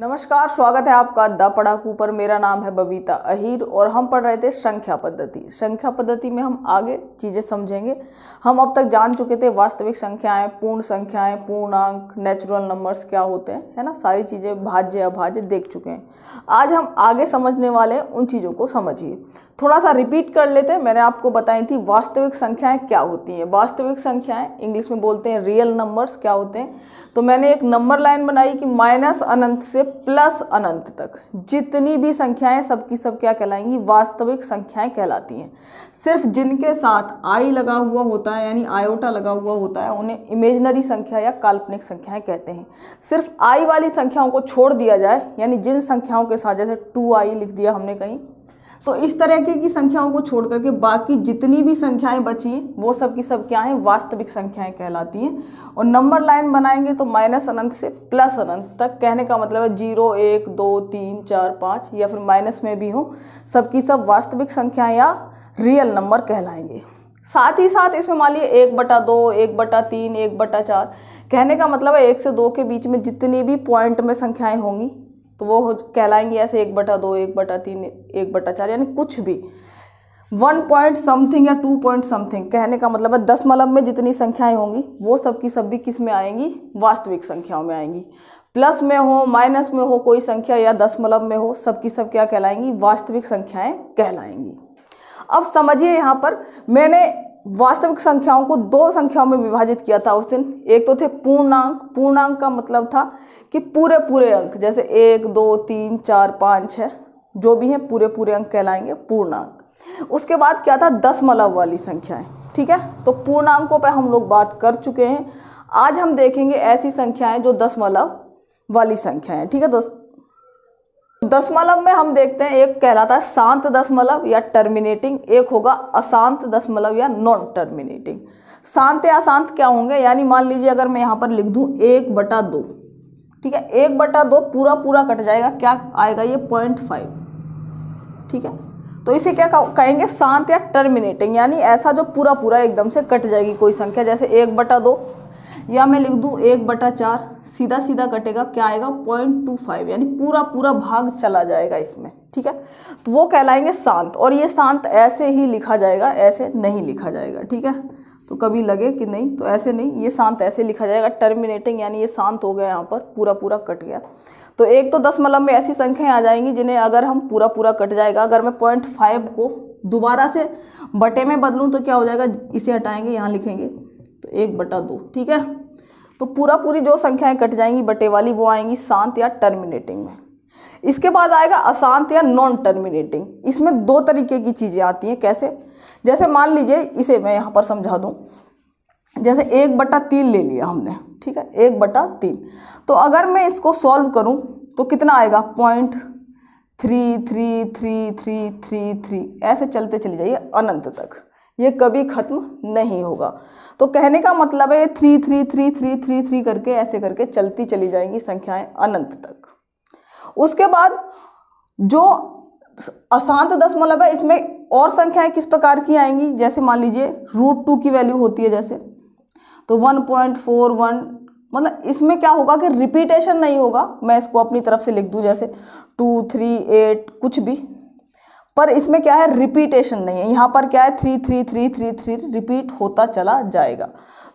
नमस्कार स्वागत है आपका द पढ़ाकू पर मेरा नाम है बबीता अहीर और हम पढ़ रहे थे संख्या पद्धति संख्या पद्धति में हम आगे चीज़ें समझेंगे हम अब तक जान चुके थे वास्तविक संख्याएं पूर्ण संख्याएं पूर्णांक नेचुरल नंबर्स क्या होते हैं है ना सारी चीज़ें भाज्य अभाज्य देख चुके हैं आज हम आगे समझने वाले हैं उन चीज़ों को समझिए थोड़ा सा रिपीट कर लेते हैं मैंने आपको बताई थी वास्तविक संख्याएँ क्या होती हैं वास्तविक संख्याएँ इंग्लिश में बोलते हैं रियल नंबर्स क्या होते हैं तो मैंने एक नंबर लाइन बनाई कि माइनस अनंत से प्लस अनंत तक जितनी भी संख्याएं सबकी सब क्या कहलाएंगी वास्तविक संख्याएं कहलाती हैं सिर्फ जिनके साथ आई लगा हुआ होता है यानी आयोटा लगा हुआ होता है उन्हें इमेजनरी संख्या या काल्पनिक संख्याएं कहते हैं सिर्फ आई वाली संख्याओं को छोड़ दिया जाए यानी जिन संख्याओं के साथ जैसे टू आई लिख दिया हमने कहीं तो इस तरह की, की संख्याओं को छोड़ करके बाकी जितनी भी संख्याएं बची हैं वो सब की सब क्या है वास्तविक संख्याएं कहलाती हैं और नंबर लाइन बनाएंगे तो माइनस अनंत से प्लस अनंत तक कहने का मतलब है जीरो एक दो तीन चार पाँच या फिर माइनस में भी हो सबकी सब वास्तविक संख्या या रियल नंबर कहलाएंगे साथ ही साथ इसमें मान लीजिए एक बटा दो एक बटा तीन एक बटा चार कहने का मतलब है एक से दो के बीच में जितनी भी पॉइंट में संख्याएं होंगी तो वो कहलाएंगे ऐसे एक बटा दो एक बटा तीन एक बटा चार यानी कुछ भी वन पॉइंट समथिंग या टू पॉइंट समथिंग कहने का मतलब है दस मलब में जितनी संख्याएं होंगी वो सब की सब भी किस में आएंगी वास्तविक संख्याओं में आएंगी प्लस में हो माइनस में हो कोई संख्या या दस मलब में हो सब की सब क्या कहलाएंगी वास्तविक संख्याएं कहलाएंगी अब समझिए यहाँ पर मैंने वास्तविक संख्याओं को दो संख्याओं में विभाजित किया था उस दिन एक तो थे पूर्णांक पूर्णांक का मतलब था कि पूरे पूरे अंक जैसे एक दो तीन चार पाँच छः जो भी हैं पूरे पूरे अंक कहलाएंगे पूर्णांक उसके बाद क्या था दसमलव वाली संख्याएं ठीक है तो पूर्णांकों पर हम लोग बात कर चुके हैं आज हम देखेंगे ऐसी संख्याएं जो दसमलव वाली संख्याएं ठीक है दोस्त दशमलव में हम देखते हैं एक कहलाता है शांत दशमलव या टर्मिनेटिंग एक होगा अशांत दशमलव या नॉन टर्मिनेटिंग शांत या अशांत क्या होंगे यानी मान लीजिए अगर मैं यहाँ पर लिख दूँ एक बटा दो ठीक है एक बटा दो पूरा पूरा कट जाएगा क्या आएगा ये पॉइंट फाइव ठीक है तो इसे क्या कहेंगे शांत या टर्मिनेटिंग यानी ऐसा जो पूरा पूरा एकदम से कट जाएगी कोई संख्या जैसे एक बटा दो या मैं लिख दूँ एक बटा चार सीधा सीधा कटेगा क्या आएगा पॉइंट टू फाइव यानी पूरा पूरा भाग चला जाएगा इसमें ठीक है तो वो कहलाएंगे शांत और ये शांत ऐसे ही लिखा जाएगा ऐसे नहीं लिखा जाएगा ठीक है तो कभी लगे कि नहीं तो ऐसे नहीं ये शांत ऐसे लिखा जाएगा टर्मिनेटिंग यानी ये शांत हो गया यहाँ पर पूरा पूरा कट गया तो एक तो दशमलव में ऐसी संख्याएं आ जाएंगी जिन्हें अगर हम पूरा पूरा कट जाएगा अगर मैं पॉइंट फाइव को दोबारा से बटे में बदलूँ तो क्या हो जाएगा इसे हटाएंगे यहाँ लिखेंगे तो एक बटा दो ठीक है तो पूरा पूरी जो संख्याएं कट जाएंगी बटे वाली वो आएंगी शांत या टर्मिनेटिंग में इसके बाद आएगा अशांत या नॉन टर्मिनेटिंग इसमें दो तरीके की चीज़ें आती हैं कैसे जैसे मान लीजिए इसे मैं यहाँ पर समझा दूँ जैसे एक बटा तीन ले लिया हमने ठीक है एक बटा तीन तो अगर मैं इसको सॉल्व करूँ तो कितना आएगा point three three three three three three ऐसे चलते चले जाइए अनंत तक ये कभी ख़त्म नहीं होगा तो कहने का मतलब है three three three three three three करके ऐसे करके चलती चली जाएंगी संख्याएं अनंत तक उसके बाद जो अशांत दशमलव मतलब है इसमें और संख्याएं किस प्रकार की आएंगी जैसे मान लीजिए रूट टू की वैल्यू होती है जैसे तो वन पॉइंट फोर वन मतलब इसमें क्या होगा कि रिपीटेशन नहीं होगा मैं इसको अपनी तरफ से लिख दूँ जैसे टू थ्री एट कुछ भी पर इसमें क्या है रिपीटेशन नहीं है यहाँ पर क्या है three three three three three repeat होता चला जाएगा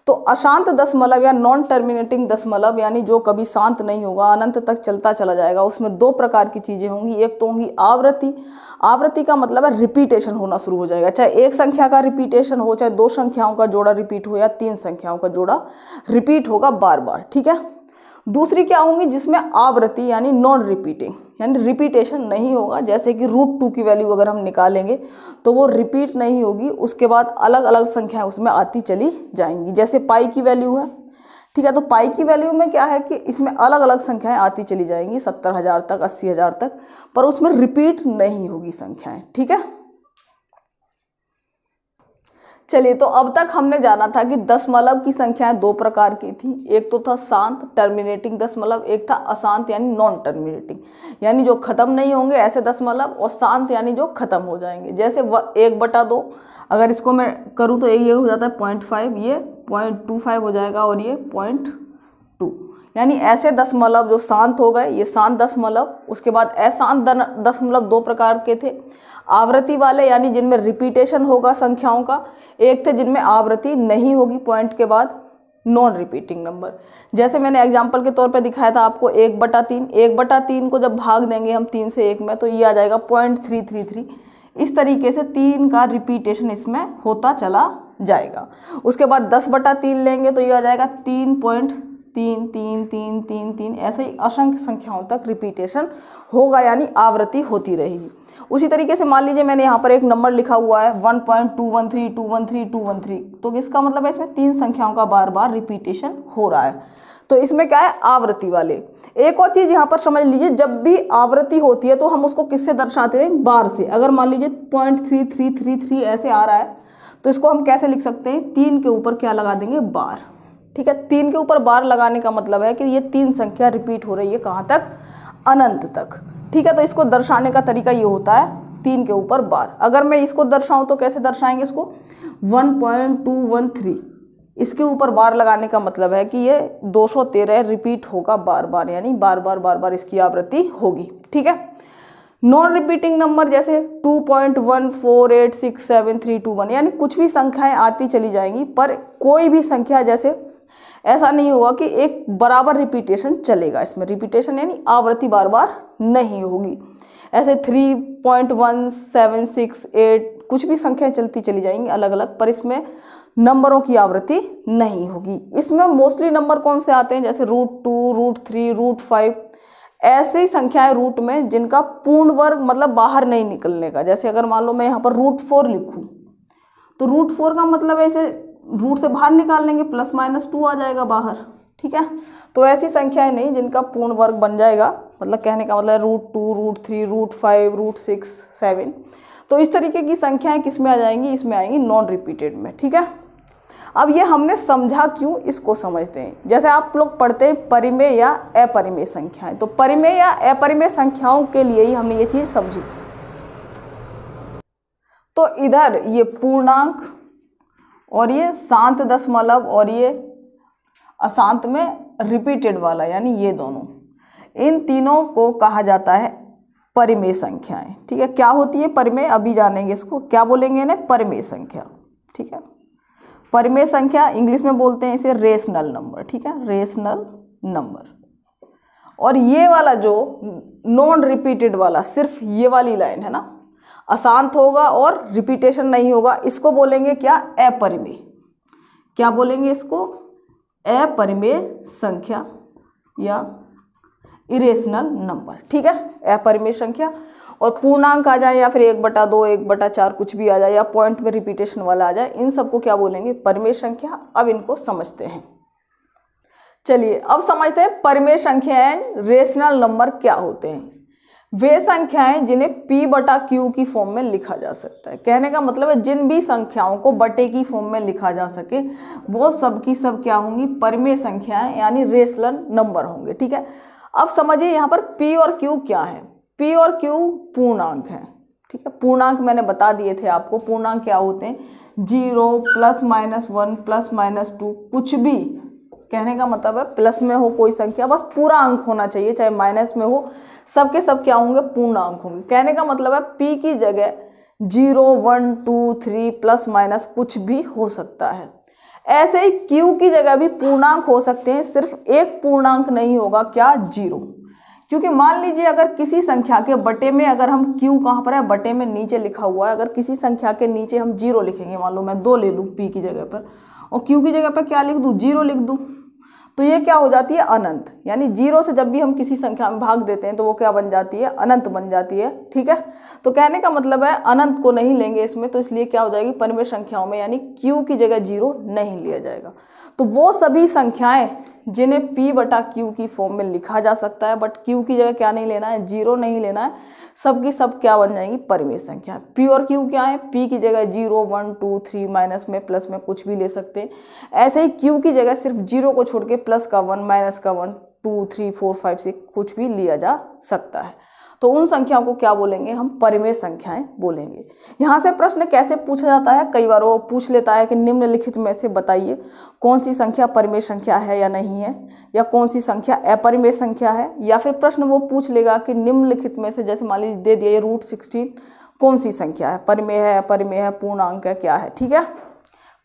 तो अशांत दशमलव या नॉन टर्मिनेटिंग दशमलव यानी जो कभी शांत नहीं होगा अनंत तक चलता चला जाएगा उसमें दो प्रकार की चीज़ें होंगी एक तो होंगी आवृत्ति आवृत्ति का मतलब है रिपीटेशन होना शुरू हो जाएगा चाहे एक संख्या का रिपीटेशन हो चाहे दो संख्याओं का जोड़ा रिपीट हो या तीन संख्याओं का जोड़ा रिपीट होगा बार बार ठीक है दूसरी क्या होंगी जिसमें आवृत्ति यानी नॉन रिपीटिंग यानी रिपीटेशन नहीं होगा जैसे कि रूट टू की वैल्यू अगर हम निकालेंगे तो वो रिपीट नहीं होगी उसके बाद अलग अलग संख्याएं उसमें आती चली जाएंगी जैसे पाई की वैल्यू है ठीक है तो पाई की वैल्यू में क्या है कि इसमें अलग अलग संख्याएं आती चली जाएंगी सत्तर हज़ार तक अस्सी हज़ार तक पर उसमें रिपीट नहीं होगी संख्याएं ठीक है चलिए तो अब तक हमने जाना था कि दशमलव की संख्याएं दो प्रकार की थी एक तो था शांत टर्मिनेटिंग दशमलव एक था अशांत यानी नॉन टर्मिनेटिंग यानी जो ख़त्म नहीं होंगे ऐसे दशमलव और शांत यानी जो ख़त्म हो जाएंगे जैसे एक बटा दो अगर इसको मैं करूँ तो एक ये हो जाता है पॉइंट फाइव ये पॉइंट टू फाइव हो जाएगा और ये पॉइंट टू यानी ऐसे दशमलव जो शांत हो गए ये शांत दशमलव उसके बाद अशांत दशमलव दो प्रकार के थे आवृत्ति वाले यानी जिनमें रिपीटेशन होगा संख्याओं का एक थे जिनमें आवृत्ति नहीं होगी पॉइंट के बाद नॉन रिपीटिंग नंबर जैसे मैंने एग्जाम्पल के तौर पर दिखाया था आपको एक बटा तीन एक बटा तीन को जब भाग देंगे हम तीन से एक में तो ये आ जाएगा पॉइंट थ्री थ्री थ्री इस तरीके से तीन का रिपीटेशन इसमें होता चला जाएगा उसके बाद दस बटा तीन लेंगे तो ये आ जाएगा तीन पॉइंट तीन तीन तीन तीन तीन ऐसे ही असंख्य संख्याओं तक रिपीटेशन होगा यानी आवृत्ति होती रहेगी उसी तरीके से मान लीजिए मैंने यहाँ पर एक नंबर लिखा हुआ है one point two one three two one three two one three तो इसका मतलब है इसमें तीन संख्याओं का बार बार रिपीटेशन हो रहा है तो इसमें क्या है आवृत्ति वाले एक और चीज़ यहाँ पर समझ लीजिए जब भी आवृत्ति होती है तो हम उसको किससे दर्शाते हैं बार से अगर मान लीजिए point three three three three ऐसे आ रहा है तो इसको हम कैसे लिख सकते हैं तीन के ऊपर क्या लगा देंगे बार ठीक है तीन के ऊपर बार लगाने का मतलब है कि ये तीन संख्या रिपीट हो रही है कहाँ तक अनंत तक ठीक है तो इसको दर्शाने का तरीका ये होता है तीन के ऊपर बार अगर मैं इसको दर्शाऊँ तो कैसे दर्शाएंगे इसको one point two one three इसके ऊपर बार लगाने का मतलब है कि ये 213 रिपीट होगा बार बार यानी बार बार बार बार इसकी आवृत्ति होगी ठीक है नॉन रिपीटिंग नंबर जैसे वन यानी कुछ भी संख्याएं आती चली जाएंगी पर कोई भी संख्या जैसे ऐसा नहीं होगा कि एक बराबर रिपीटेशन चलेगा इसमें रिपीटेशन यानी आवृत्ति बार बार नहीं होगी ऐसे three point one seven six eight कुछ भी संख्याएं चलती चली जाएंगी अलग अलग पर इसमें नंबरों की आवृत्ति नहीं होगी इसमें मोस्टली नंबर कौन से आते हैं जैसे root two root three root five ऐसी संख्याएं रूट में जिनका पूर्ण वर्ग मतलब बाहर नहीं निकलने का जैसे अगर मान लो मैं यहाँ पर रूट फोर लिखूँ तो रूट फोर का मतलब ऐसे रूट से बाहर निकाल लेंगे प्लस माइनस टू आ जाएगा बाहर ठीक है तो ऐसी संख्याएं नहीं जिनका पूर्ण वर्ग बन जाएगा मतलब कहने का मतलब root two root three root five root six seven तो इस तरीके की संख्याएं किस में आ जाएंगी इसमें आएंगी नॉन रिपीटेड में ठीक है अब ये हमने समझा क्यों इसको समझते हैं जैसे आप लोग पढ़ते हैं परिमेय या अपरिमेय संख्याएं तो परिमेय या अपरिमेय संख्याओं के लिए ही हमने ये चीज़ समझी तो इधर ये पूर्णांक और ये शांत दशमलव मतलब और ये अशांत में रिपीटेड वाला यानी ये दोनों इन तीनों को कहा जाता है परिमेय संख्याएं ठीक है क्या होती है परिमेय अभी जानेंगे इसको क्या बोलेंगे इन्हें परिमेय संख्या ठीक है परिमेय संख्या इंग्लिश में बोलते हैं इसे रेशनल नंबर ठीक है रेशनल नंबर और ये वाला जो नॉन रिपीटेड वाला सिर्फ ये वाली लाइन है ना अशांत होगा और रिपीटेशन नहीं होगा इसको बोलेंगे क्या अपरिमेय क्या बोलेंगे इसको अपरिमेय संख्या या इरेशनल नंबर ठीक है अपरिमेय संख्या और पूर्णांक आ जाए या फिर एक बटा दो एक बटा चार कुछ भी आ जाए या पॉइंट में रिपीटेशन वाला आ जाए इन सबको क्या बोलेंगे परिमेय संख्या अब इनको समझते हैं चलिए अब समझते हैं परिमेय संख्या एंड रेशनल नंबर क्या होते हैं वे संख्याएं जिन्हें p बटा q की फॉर्म में लिखा जा सकता है कहने का मतलब है जिन भी संख्याओं को बटे की फॉर्म में लिखा जा सके वो सब की सब क्या होंगी परमे संख्याएं यानी रेसलन नंबर होंगे ठीक है अब समझिए यहाँ पर p और q क्या है p और q पूर्णांक हैं ठीक है पूर्णांक मैंने बता दिए थे आपको पूर्णांक क्या होते हैं zero plus minus one plus minus two कुछ भी कहने का मतलब है प्लस में हो कोई संख्या बस पूरा अंक होना चाहिए चाहे माइनस में हो सबके सब क्या होंगे पूर्ण अंक होंगे कहने का मतलब है पी की जगह zero one two three plus minus कुछ भी हो सकता है ऐसे ही क्यू की जगह भी पूर्णांक हो सकते हैं सिर्फ एक पूर्णांक नहीं होगा क्या जीरो क्योंकि मान लीजिए अगर किसी संख्या के बटे में अगर हम क्यू कहाँ पर है बटे में नीचे लिखा हुआ है अगर किसी संख्या के नीचे हम जीरो लिखेंगे मान लो मैं दो ले लूँ पी की जगह पर और क्यू की जगह पर क्या लिख दूँ जीरो लिख दूँ तो ये क्या हो जाती है अनंत यानी जीरो से जब भी हम किसी संख्या में भाग देते हैं तो वो क्या बन जाती है अनंत बन जाती है ठीक है तो कहने का मतलब है अनंत को नहीं लेंगे इसमें तो इसलिए क्या हो जाएगी परिमेय संख्याओं में यानी क्यू की जगह जीरो नहीं लिया जाएगा तो वो सभी संख्याएँ जिन्हें P बटा Q की फॉर्म में लिखा जा सकता है बट Q की जगह क्या नहीं लेना है जीरो नहीं लेना है सब की सब क्या बन जाएंगी परिमेय संख्या P और Q क्या है P की जगह zero one two three minus में प्लस में कुछ भी ले सकते हैं ऐसे ही Q की जगह सिर्फ जीरो को छोड़ के प्लस का वन माइनस का one two three four five six कुछ भी लिया जा सकता है तो उन संख्याओं को क्या बोलेंगे हम परिमेय संख्याएं बोलेंगे यहाँ से प्रश्न कैसे पूछा जाता है कई बार वो पूछ लेता है कि निम्नलिखित में से बताइए कौन सी संख्या परिमेय संख्या है या नहीं है या कौन सी संख्या अपरिमेय संख्या है या फिर प्रश्न वो पूछ लेगा कि निम्नलिखित में से जैसे मान लीजिए दे दिया ये रूट सिक्सटीन कौन सी संख्या है परिमेय है अपरिमेय है पूर्णांक है क्या है ठीक है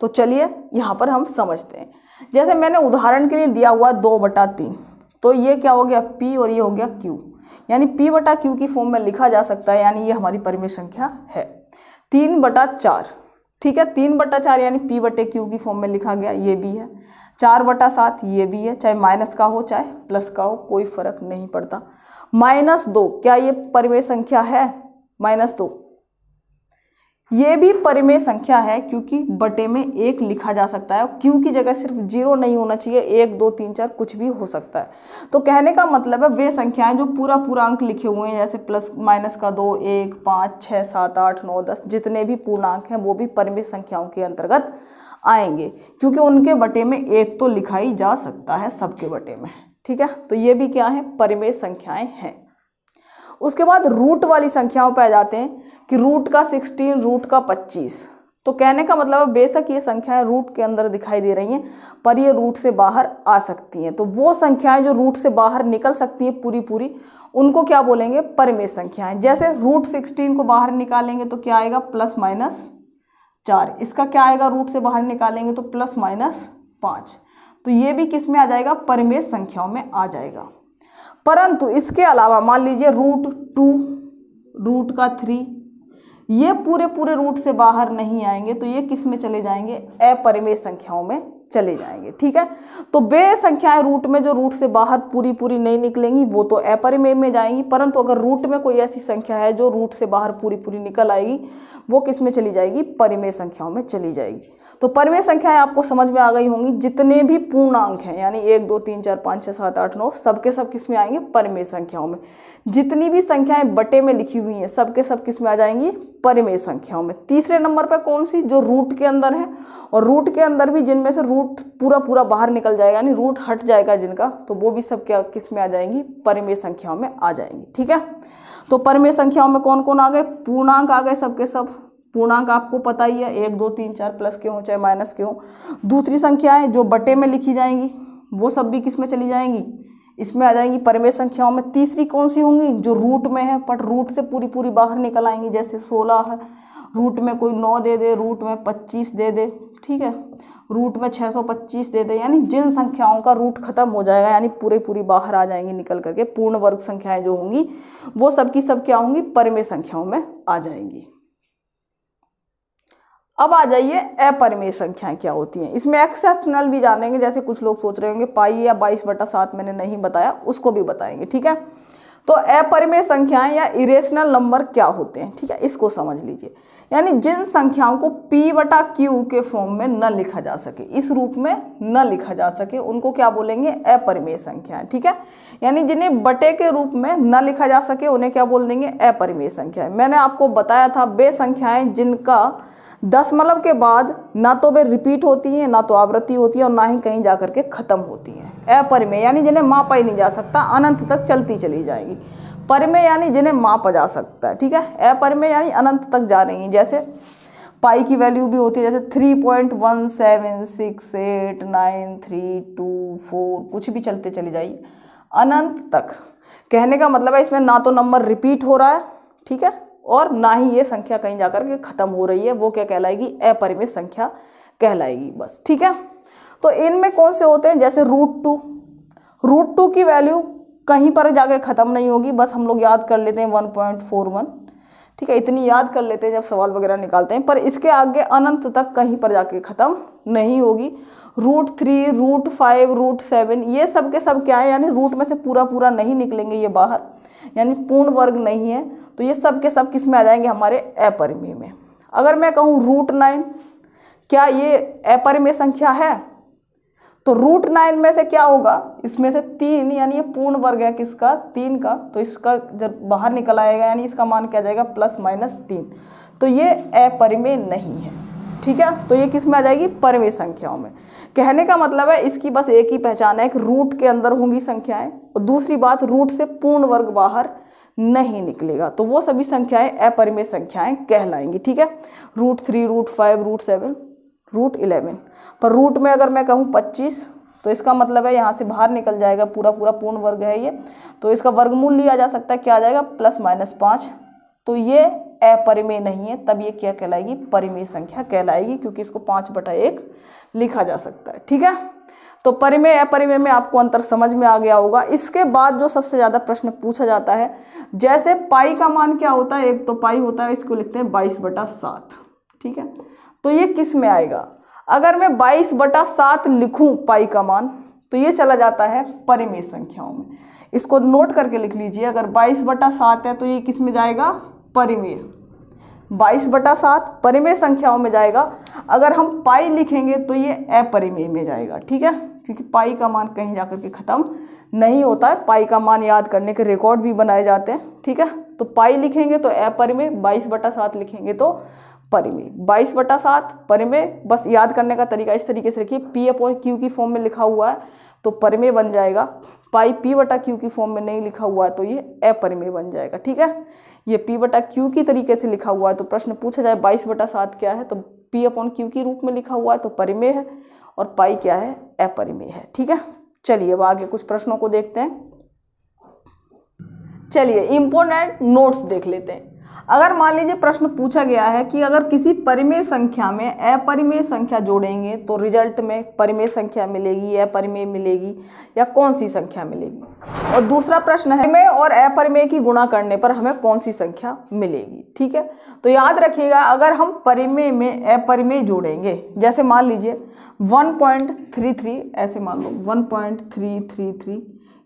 तो चलिए यहाँ पर हम समझते हैं जैसे मैंने उदाहरण के लिए दिया हुआ दो बटा तीन तो ये क्या हो गया पी और ये हो गया क्यू यानी पी बटा क्यू की फॉर्म में लिखा जा सकता है यानी ये हमारी परिमेय संख्या है तीन बटा चार ठीक है तीन बटा चार यानी पी बटे क्यू की फॉर्म में लिखा गया ये भी है चार बटा सात ये भी है चाहे माइनस का हो चाहे प्लस का हो कोई फर्क नहीं पड़ता माइनस दो क्या ये परिमेय संख्या है माइनस दो ये भी परिमेय संख्या है क्योंकि बटे में एक लिखा जा सकता है क्यू की जगह सिर्फ जीरो नहीं होना चाहिए एक दो तीन चार कुछ भी हो सकता है तो कहने का मतलब है वे संख्याएं जो पूरा अंक लिखे हुए हैं जैसे प्लस माइनस का दो एक पाँच छः सात आठ नौ दस जितने भी पूर्णांक हैं वो भी परिमेय संख्याओं के अंतर्गत आएंगे क्योंकि उनके बटे में एक तो लिखा ही जा सकता है सबके बटे में ठीक है तो ये भी क्या है परिमेय संख्याएँ हैं उसके बाद रूट वाली संख्याओं पर आ जाते हैं कि रूट का सिक्सटीन रूट का पच्चीस तो कहने का मतलब है बेशक ये संख्याएं रूट के अंदर दिखाई दे रही हैं पर ये रूट से बाहर आ सकती हैं तो वो संख्याएं जो रूट से बाहर निकल सकती हैं पूरी पूरी उनको क्या बोलेंगे परिमेय संख्याएं जैसे रूट सिक्सटीन को बाहर निकालेंगे तो क्या आएगा प्लस माइनस चार इसका क्या आएगा रूट से बाहर निकालेंगे तो प्लस माइनस पाँच तो ये भी किस में आ जाएगा परिमेय संख्याओं में आ जाएगा परंतु इसके अलावा मान लीजिए रूट टू रूट का थ्री ये पूरे पूरे रूट से बाहर नहीं आएंगे तो ये किस में चले जाएंगे अपरिमेय संख्याओं में चले जाएंगे ठीक है तो बे संख्याएं रूट में जो रूट से बाहर पूरी पूरी नहीं निकलेंगी वो तो अपरिमेय में जाएंगी परंतु अगर रूट में कोई ऐसी संख्या है जो रूट से बाहर पूरी पूरी निकल आएगी वो किस में चली जाएगी परिमेय संख्याओं में चली जाएगी तो परमेय संख्याएं आपको समझ में आ गई होंगी जितने भी पूर्णांक हैं यानी एक दो तीन चार पाँच छः सात आठ नौ सबके सब किस में आएंगे परमेय संख्याओं में जितनी भी संख्याएं बटे में लिखी हुई हैं सबके सब किस में आ जाएंगी परमेय संख्याओं में तीसरे नंबर पर कौन सी जो रूट के अंदर है और रूट के अंदर भी जिनमें से रूट पूरा पूरा बाहर निकल जाएगा यानी रूट हट जाएगा जिनका तो वो भी सब क्या किस में आ जाएंगी परमेय संख्याओं में आ जाएंगी ठीक है तो परमेय संख्याओं में कौन कौन आ गए पूर्णांक आ गए सबके सब पूर्णांक आपको पता ही है एक दो तीन चार प्लस के हों चाहे माइनस के हों दूसरी संख्याएं जो बटे में लिखी जाएंगी वो सब भी किस में चली जाएंगी इसमें आ जाएंगी परमेय संख्याओं में तीसरी कौन सी होंगी जो रूट में है बट रूट से पूरी पूरी बाहर निकल आएंगी जैसे सोलह है रूट में कोई नौ दे दे रूट में पच्चीस दे दे ठीक है रूट में छः सौ पच्चीस दे दे यानी जिन संख्याओं का रूट खत्म हो जाएगा यानी पूरे पूरी बाहर आ जाएंगी निकल करके पूर्ण वर्ग संख्याएं जो होंगी वो सब की सब क्या होंगी परमे संख्याओं में आ जाएंगी अब आ जाइए अपरिमेय संख्याएं क्या होती हैं इसमें एक्सेप्शनल भी जानेंगे जैसे कुछ लोग सोच रहे होंगे पाई या बाईस बटा सात मैंने नहीं बताया उसको भी बताएंगे ठीक है तो अपरिमेय संख्याएं या इरेशनल नंबर क्या होते हैं ठीक है इसको समझ लीजिए यानी जिन संख्याओं को p बटा क्यू के फॉर्म में न लिखा जा सके इस रूप में न लिखा जा सके उनको क्या बोलेंगे अपरिमेय संख्याएं ठीक है यानी जिन्हें बटे के रूप में न लिखा जा सके उन्हें क्या बोल देंगे अपरिमेय संख्याएं मैंने आपको बताया था बे संख्याएं जिनका दशमलव के बाद ना तो वे रिपीट होती हैं ना तो आवृत्ति होती है और ना ही कहीं जा करके ख़त्म होती हैं अपरिमेय यानी जिन्हें मापा ही नहीं जा सकता अनंत तक चलती चली जाएगी परिमेय यानी जिन्हें मापा जा सकता है ठीक है अपरिमेय यानी अनंत तक जा रही हैं जैसे पाई की वैल्यू भी होती है जैसे three point one seven six eight nine three two four कुछ भी चलते चले जाइए अनंत तक कहने का मतलब है इसमें ना तो नंबर रिपीट हो रहा है ठीक है और ना ही ये संख्या कहीं जाकर के ख़त्म हो रही है वो क्या कहलाएगी अपरिमित संख्या कहलाएगी बस ठीक है तो इनमें कौन से होते हैं जैसे रूट टू रूट टू की वैल्यू कहीं पर जाके ख़त्म नहीं होगी बस हम लोग याद कर लेते हैं वन पॉइंट फोर वन ठीक है इतनी याद कर लेते हैं जब सवाल वगैरह निकालते हैं पर इसके आगे अनंत तक कहीं पर जाके ख़त्म नहीं होगी root three root five root seven ये सब के सब क्या है यानी रूट में से पूरा पूरा नहीं निकलेंगे ये बाहर यानी पूर्ण वर्ग नहीं है तो ये सब के सब किस में आ जाएंगे हमारे अपरिमेय में अगर मैं कहूँ रूट नाइन क्या ये अपरिमेय संख्या है तो रूट नाइन में से क्या होगा इसमें से तीन यानी ये पूर्ण वर्ग है किसका तीन का तो इसका जब बाहर निकल आएगा यानी इसका मान क्या जाएगा प्लस माइनस तीन तो ये अपरिमेय नहीं है ठीक है तो ये किस में आ जाएगी परिमेय संख्याओं में कहने का मतलब है इसकी बस एक ही पहचान है एक रूट के अंदर होंगी संख्याएं और दूसरी बात रूट से पूर्ण वर्ग बाहर नहीं निकलेगा तो वो सभी संख्याएं अपरिमेय संख्याएं कहलाएंगी ठीक है root three root five root seven root eleven पर रूट में अगर मैं कहूँ पच्चीस तो इसका मतलब है यहाँ से बाहर निकल जाएगा पूरा पूरा पूर्ण वर्ग है ये तो इसका वर्गमूल लिया जा सकता है क्या आ जाएगा प्लस माइनस पाँच तो ये अपरिमेय नहीं है तब ये क्या कहलाएगी परिमेय संख्या कहलाएगी क्योंकि इसको पाँच बटा एक लिखा जा सकता है ठीक है तो परिमेय अपरिमेय में आपको अंतर समझ में आ गया होगा इसके बाद जो सबसे ज़्यादा प्रश्न पूछा जाता है जैसे पाई का मान क्या होता है एक तो पाई होता है इसको लिखते हैं बाईस बटा सात ठीक है तो ये किस में आएगा अगर मैं बाईस बटा सात लिखूँ पाई का मान तो ये चला जाता है परिमेय संख्याओं में इसको नोट करके लिख लीजिए अगर बाईस बटा सात है तो ये किस में जाएगा परिमेय बाईस बटा सात परिमेय संख्याओं में जाएगा अगर हम पाई लिखेंगे तो ये अपरिमेय में जाएगा ठीक है क्योंकि पाई का मान कहीं जा के ख़त्म नहीं होता है पाई का मान याद करने के रिकॉर्ड भी बनाए जाते हैं ठीक है तो पाई लिखेंगे तो अपरिमेय बाईस बटा सात लिखेंगे तो परिमेय बाईस बटा सात परिमेय बस याद करने का तरीका इस तरीके से रखिए पी अपॉन क्यू की फॉर्म में लिखा हुआ है तो परिमेय बन जाएगा पाई पी बटा क्यू की फॉर्म में नहीं लिखा हुआ है तो ये अपरिमेय बन जाएगा ठीक है ये पी बटा क्यू की तरीके से लिखा हुआ है तो प्रश्न पूछा जाए बाईस बटा सात क्या है तो पी अपॉन क्यू की रूप में लिखा हुआ है तो परिमेय है और पाई क्या है अपरिमेय है ठीक है चलिए अब आगे कुछ प्रश्नों को देखते हैं चलिए इंपोर्टेंट नोट्स देख लेते हैं अगर मान लीजिए प्रश्न पूछा गया है कि अगर किसी परिमेय संख्या में अपरिमेय संख्या जोड़ेंगे तो रिजल्ट में परिमेय संख्या मिलेगी अपरिमेय मिलेगी या कौन सी संख्या मिलेगी और दूसरा प्रश्न है परिमेय और अपरिमेय की गुणा करने पर हमें कौन सी संख्या मिलेगी ठीक है तो याद रखिएगा अगर हम परिमेय में अपरिमेय जोड़ेंगे जैसे मान लीजिए वन ऐसे मान लो वन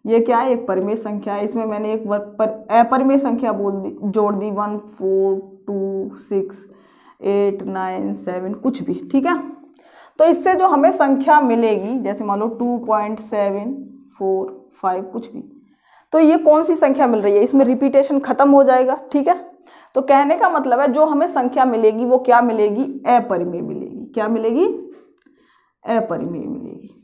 ये क्या है एक परिमेय संख्या है इसमें मैंने एक वर्ग पर अपरिमेय संख्या बोल दी जोड़ दी one four two six eight nine seven कुछ भी ठीक है तो इससे जो हमें संख्या मिलेगी जैसे मान लो two point seven four five कुछ भी तो ये कौन सी संख्या मिल रही है इसमें रिपीटेशन खत्म हो जाएगा ठीक है तो कहने का मतलब है जो हमें संख्या मिलेगी वो क्या मिलेगी अपरिमेय मिलेगी क्या मिलेगी अपरिमेय मिलेगी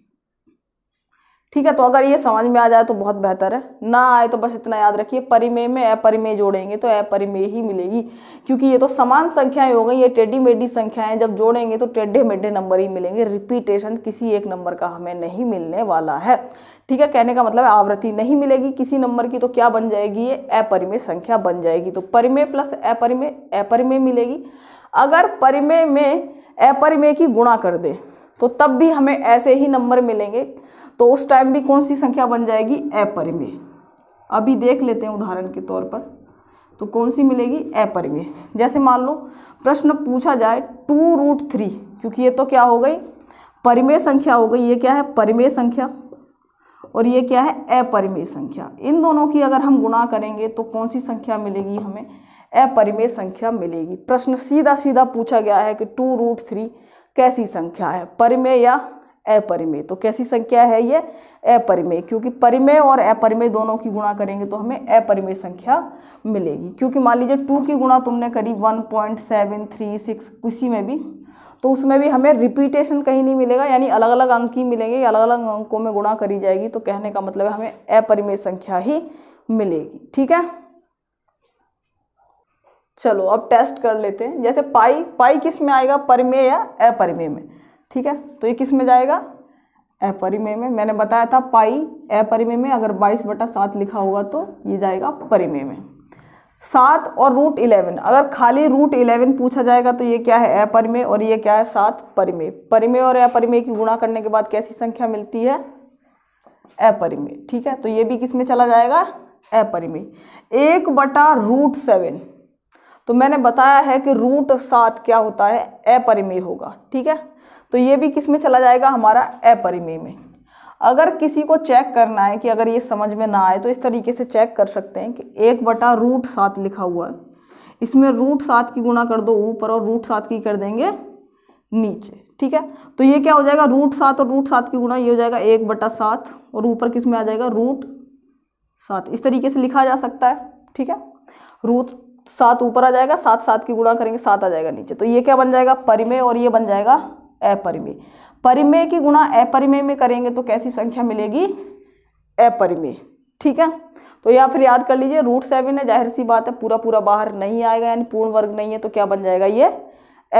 ठीक है तो अगर ये समझ में आ जाए तो बहुत बेहतर है ना आए तो बस इतना याद रखिए परिमेय में अपरिमेय जोड़ेंगे तो अपरिमेय ही मिलेगी क्योंकि ये तो समान संख्याएं हो गई ये टेढ़ी मेढ़ी संख्याएं जब जोड़ेंगे तो टेढ़े मेढ़े नंबर ही मिलेंगे रिपीटेशन किसी एक नंबर का हमें नहीं मिलने वाला है ठीक है कहने का मतलब आवृत्ति नहीं मिलेगी किसी नंबर की तो क्या बन जाएगी ये अपरिमेय संख्या बन जाएगी तो परिमेय प्लस अपरिमेय अपरिमेय मिलेगी अगर परिमेय में अपरिमेय की गुणा कर दे तो तब भी हमें ऐसे ही नंबर मिलेंगे तो उस टाइम भी कौन सी संख्या बन जाएगी अपरिमेय अभी देख लेते हैं उदाहरण के तौर पर तो कौन सी मिलेगी अपरिमेय जैसे मान लो प्रश्न पूछा जाए टू रूट थ्री क्योंकि ये तो क्या हो गई परिमेय संख्या हो गई ये क्या है परिमेय संख्या और ये क्या है अपरिमेय संख्या इन दोनों की अगर हम गुणा करेंगे तो कौन सी संख्या मिलेगी हमें अपरिमेय संख्या मिलेगी प्रश्न सीधा सीधा पूछा गया है कि टू रूट थ्री कैसी संख्या है परिमेय या अपरिमेय तो कैसी संख्या है ये अपरिमेय क्योंकि परिमेय और अपरिमेय दोनों की गुणा करेंगे तो हमें अपरिमेय संख्या मिलेगी क्योंकि मान लीजिए टू की गुणा तुमने करी one point seven three six उसी में भी तो उसमें भी हमें रिपीटेशन कहीं नहीं मिलेगा यानी अलग अलग अंक ही मिलेंगे अलग अलग अंकों में गुणा करी जाएगी तो कहने का मतलब हमें अपरिमेय संख्या ही मिलेगी ठीक है चलो अब टेस्ट कर लेते हैं जैसे पाई पाई किस में आएगा परिमेय या अपरिमेय में ठीक है तो ये किस में जाएगा अपरिमेय में मैंने बताया था पाई अपरिमेय में अगर बाईस बटा सात लिखा होगा तो ये जाएगा परिमेय में सात और रूट इलेवन अगर खाली रूट इलेवन पूछा जाएगा तो ये क्या है अपरिमेय और ये क्या है सात परिमेय परिमेय और अपरिमेय की गुणा करने के बाद कैसी संख्या मिलती है अपरिमेय ठीक है तो ये भी किस में चला जाएगा अपरिमेय एक बटा रूट सेवन तो मैंने बताया है कि रूट सात क्या होता है अपरिमेय होगा ठीक है तो ये भी किस में चला जाएगा हमारा अपरिमेय में अगर किसी को चेक करना है कि अगर ये समझ में ना आए तो इस तरीके से चेक कर सकते हैं कि एक बटा रूट सात लिखा हुआ है इसमें रूट सात की गुणा कर दो ऊपर और रूट सात की कर देंगे नीचे ठीक है तो ये क्या हो जाएगा रूट सात और रूट सात की गुणा ये हो जाएगा एक बटा सात और ऊपर किस में आ जाएगा रूट सात इस तरीके से लिखा जा सकता है ठीक है रूट सात ऊपर आ जाएगा सात सात की गुणा करेंगे सात आ जाएगा नीचे तो ये क्या बन जाएगा परिमेय और ये बन जाएगा अपरिमेय परिमेय की गुणा अपरिमेय में करेंगे तो कैसी संख्या मिलेगी अपरिमेय ठीक है तो या फिर याद कर लीजिए रूट सेवन है जाहिर सी बात है पूरा पूरा बाहर नहीं आएगा यानी पूर्ण वर्ग नहीं है तो क्या बन जाएगा ये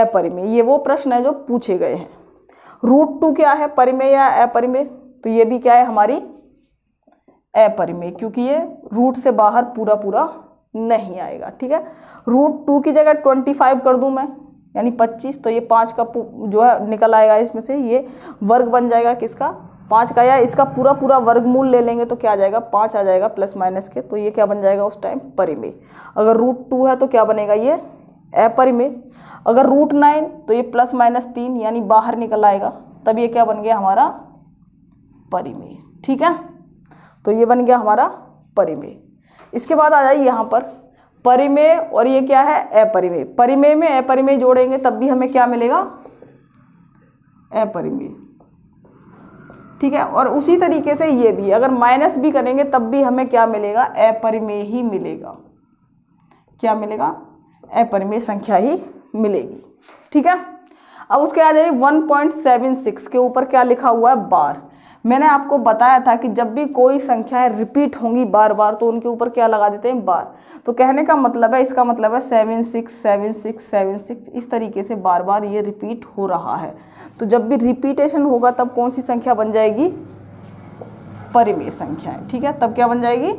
अपरिमेय ये वो प्रश्न है जो पूछे गए हैं रूट टू क्या है परिमेय या अपरिमेय तो ये भी क्या है हमारी अपरिमेय क्योंकि ये रूट से बाहर पूरा पूरा नहीं आएगा ठीक है रूट टू की जगह ट्वेंटी फाइव कर दूँ मैं यानी पच्चीस तो ये पाँच का जो है निकल आएगा इसमें से ये वर्ग बन जाएगा किसका पाँच का या इसका पूरा पूरा वर्गमूल ले लेंगे तो क्या आ जाएगा पाँच आ जाएगा प्लस माइनस के तो ये क्या बन जाएगा उस टाइम परिमेय अगर रूट टू है तो क्या बनेगा ये अपरिमेय अगर रूट नाइन तो ये प्लस माइनस तीन यानी बाहर निकल आएगा तब ये क्या बन गया हमारा परिमेय ठीक है तो ये बन गया हमारा परिमेय इसके बाद आ जाइए यहाँ पर परिमेय और ये क्या है अपरिमेय परिमेय में अपरिमेय जोड़ेंगे तब भी हमें क्या मिलेगा अपरिमेय ठीक है और उसी तरीके से ये भी अगर माइनस भी करेंगे तब भी हमें क्या मिलेगा अपरिमेय ही मिलेगा क्या मिलेगा अपरिमेय संख्या ही मिलेगी ठीक है अब उसके आ जाइए सिक्स के ऊपर क्या लिखा हुआ है बार मैंने आपको बताया था कि जब भी कोई संख्याएं रिपीट होंगी बार बार तो उनके ऊपर क्या लगा देते हैं बार तो कहने का मतलब है इसका मतलब है seven six seven six seven six इस तरीके से बार बार ये रिपीट हो रहा है तो जब भी रिपीटेशन होगा तब कौन सी संख्या बन जाएगी परिमेय संख्याएं ठीक है तब क्या बन जाएगी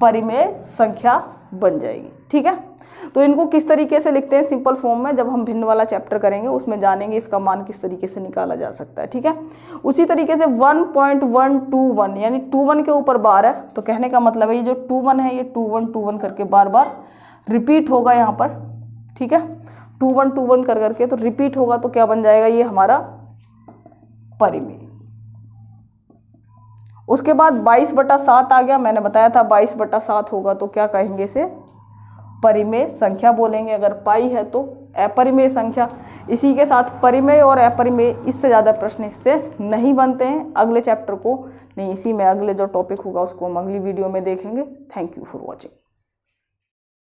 परिमेय संख्या बन जाएगी ठीक है तो इनको किस तरीके से लिखते हैं सिंपल फॉर्म में जब हम भिन्न वाला चैप्टर करेंगे उसमें जानेंगे इसका मान किस तरीके से निकाला जा सकता है ठीक है उसी तरीके से 1.121 यानी 21 के ऊपर बार है तो कहने का मतलब है ये जो 21 है ये 2121 करके बार बार रिपीट होगा यहाँ पर ठीक है 2121 कर करके तो रिपीट होगा तो क्या बन जाएगा ये हमारा परिमेय उसके बाद बाईस बटा सात आ गया मैंने बताया था बाईस बटा सात होगा तो क्या कहेंगे इसे परिमेय संख्या बोलेंगे अगर पाई है तो अपरिमेय संख्या इसी के साथ परिमेय और अपरिमेय इससे ज़्यादा प्रश्न इससे नहीं बनते हैं अगले चैप्टर को नहीं इसी में अगले जो टॉपिक होगा उसको हम अगली वीडियो में देखेंगे थैंक यू फॉर वॉचिंग